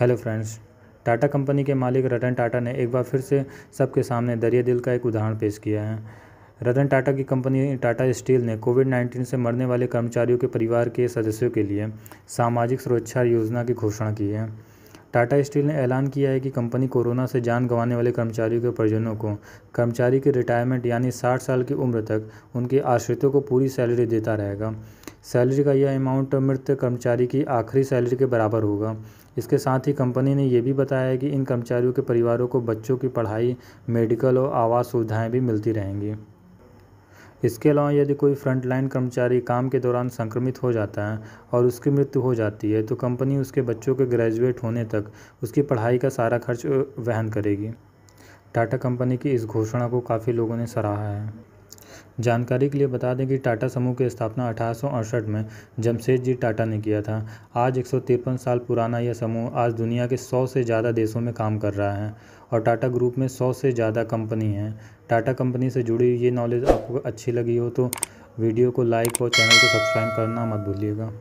hello friends Tata company के मालिक रतन टाटा ने एक बार फिर से सबके सामने दरिया दिल का एक उदाहरण पेश किया है रतन टाटा की कंपनी टाटा स्टील ने कोविड नाइन्टीन से मरने वाले कर्मचारियों के परिवार के सदस्यों के लिए सामाजिक सुरक्षा योजना की घोषणा की है टाटा स्टील ने ऐलान किया है कि कंपनी कोरोना से जान गंवाने वाले कर्मचारियों के परिजनों को कर्मचारी के रिटायरमेंट यानी 60 साल की उम्र तक उनके आश्रितों को पूरी सैलरी देता रहेगा सैलरी का यह अमाउंट मृत कर्मचारी की आखिरी सैलरी के बराबर होगा इसके साथ ही कंपनी ने यह भी बताया है कि इन कर्मचारियों के परिवारों को बच्चों की पढ़ाई मेडिकल और आवास सुविधाएं भी मिलती रहेंगी इसके अलावा यदि कोई फ्रंटलाइन कर्मचारी काम के दौरान संक्रमित हो जाता है और उसकी मृत्यु हो जाती है तो कंपनी उसके बच्चों के ग्रेजुएट होने तक उसकी पढ़ाई का सारा खर्च वहन करेगी टाटा कंपनी की इस घोषणा को काफ़ी लोगों ने सराहा है जानकारी के लिए बता दें कि टाटा समूह की स्थापना अठारह में जमशेद जी टाटा ने किया था आज एक साल पुराना यह समूह आज दुनिया के 100 से ज़्यादा देशों में काम कर रहा है और टाटा ग्रुप में 100 से ज़्यादा कंपनी हैं टाटा कंपनी से जुड़ी ये नॉलेज आपको अच्छी लगी हो तो वीडियो को लाइक और चैनल को सब्सक्राइब करना मत भूलिएगा